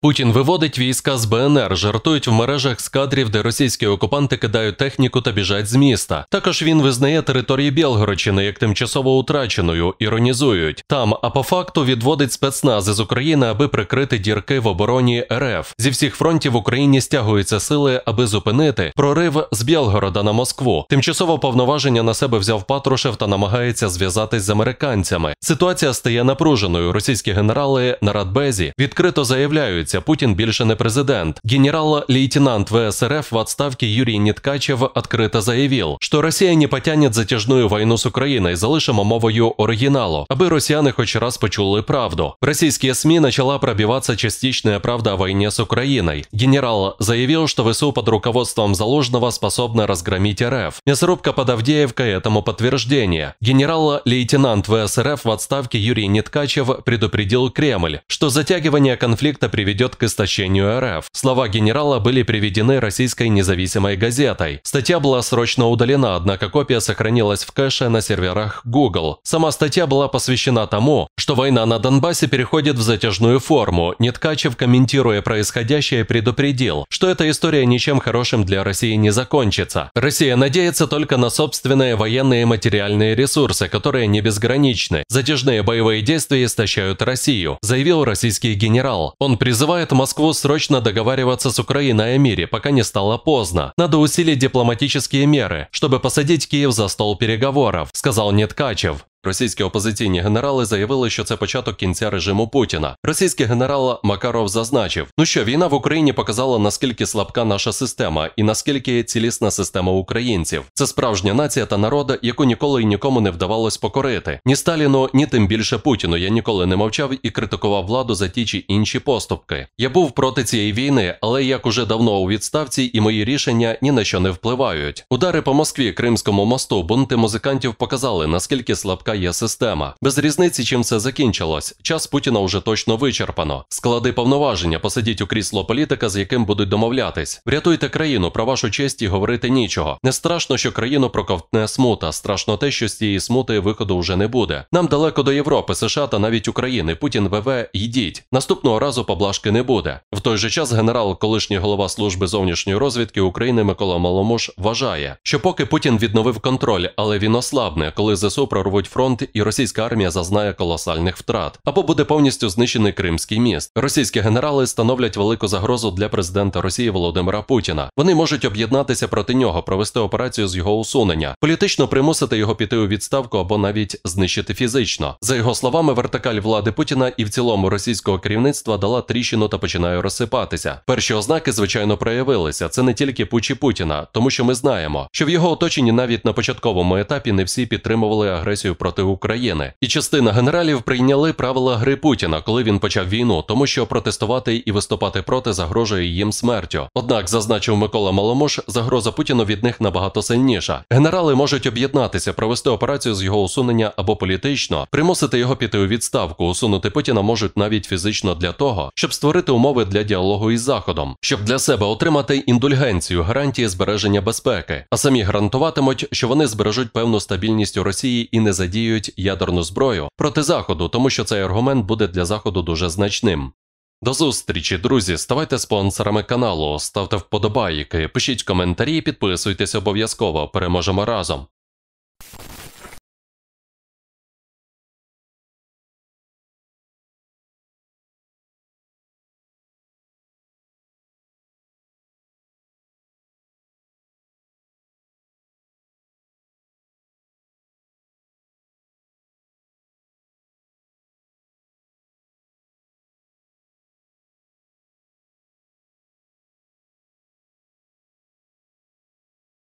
Путін виводить війська з БНР, жартують в мережах з кадрів, де російські окупанти кидають техніку та біжать з міста. Також він визнає території Білгородщини як тимчасово утраченою, іронізують там. А по факту відводить спецнази з України, аби прикрити дірки в обороні РФ. Зі всіх фронтів в Україні стягуються сили, аби зупинити прорив з Білгорода на Москву. Тимчасово повноваження на себе взяв Патрушев та намагається зв'язатись з американцями. Ситуація стає напруженою. Російські генерали на радбезі відкрито заявляють. Вирується Путін більше не президент. Генерал-лейтенант ВСРФ в отставке Юрий Неткачев открыто заявил, что Россия не потянет затяжную войну с Украиной, залишимо мовою оригіналу, аби росіяни хоч раз почули правду. В российские СМИ начала пробиваться частичная правда о войне с Украиной. Генерал заявил, что ВСУ под руководством Заложного способна разгромить РФ. Мясорубка под Авдеевкой этому подтверждение. Генерал-лейтенант ВСРФ в отставке Юрий Неткачев предупредил Кремль, что затягивание конфликта приведет приведет к истощению РФ. Слова генерала были приведены российской независимой газетой. Статья была срочно удалена, однако копия сохранилась в кэше на серверах Google. Сама статья была посвящена тому, что война на Донбассе переходит в затяжную форму. Неткачев, комментируя происходящее, предупредил, что эта история ничем хорошим для России не закончится. Россия надеется только на собственные военные и материальные ресурсы, которые не безграничны. Затяжные боевые действия истощают Россию, заявил российский генерал. Он призывал призывает Москву срочно договариваться с Украиной о мире, пока не стало поздно. Надо усилить дипломатические меры, чтобы посадить Киев за стол переговоров, сказал Неткачев. Російські опозиційні генерали заявили, що це початок кінця режиму Путіна. Російський генерал Макаров зазначив: ну що війна в Україні показала наскільки слабка наша система і наскільки цілісна система українців. Це справжня нація та народа, яку ніколи і нікому не вдавалось покорити. Ні Сталіну, ні тим більше Путіну. Я ніколи не мовчав і критикував владу за ті чи інші поступки. Я був проти цієї війни, але як уже давно у відставці, і мої рішення ні на що не впливають. Удари по Москві, Кримському мосту, бунти музикантів показали, наскільки слабка є система. Без різниці, чим це закінчилось. Час Путіна вже точно вичерпано. Склади повноваження, посидіть у крісло політика, з яким будуть домовлятись. Врятуйте країну про вашу честь і говорити нічого. Не страшно, що країну проковтне смута. Страшно те, що з цієї смути виходу вже не буде. Нам далеко до Європи, США та навіть України. Путін ВВ йдіть. Наступного разу поблажки не буде. В той же час генерал, колишній голова служби зовнішньої розвідки України Микола Маломуш, вважає, що поки Путін відновив контроль, але він ослабне, коли ЗСУ прорвуть фронт фронт, і російська армія зазнає колосальних втрат або буде повністю знищений Кримський міст. Російські генерали становлять велику загрозу для президента Росії Володимира Путіна. Вони можуть об'єднатися проти нього, провести операцію з його усунення, політично примусити його піти у відставку або навіть знищити фізично. За його словами, вертикаль влади Путіна і в цілому російського керівництва дала тріщину та починає розсипатися. Перші ознаки, звичайно, проявилися. Це не тільки Пучі Путіна, тому що ми знаємо, що в його оточенні навіть на початковому етапі не всі підтримували агресію проти України, і частина генералів прийняли правила гри Путіна, коли він почав війну, тому що протестувати і виступати проти загрожує їм смертю. Однак, зазначив Микола Маломуш, загроза Путіну від них набагато сильніша. Генерали можуть об'єднатися, провести операцію з його усунення або політично, примусити його піти у відставку. Усунути Путіна можуть навіть фізично для того, щоб створити умови для діалогу із заходом, щоб для себе отримати індульгенцію гарантії збереження безпеки, а самі гарантуватимуть, що вони збережуть певну стабільність у Росії і не задіяти задіють ядерну зброю проти Заходу, тому що цей аргумент буде для Заходу дуже значним. До зустрічі, друзі. Ставайте спонсорами каналу, ставте вподобайки, пишіть коментарі, підписуйтесь обов'язково. Переможемо разом.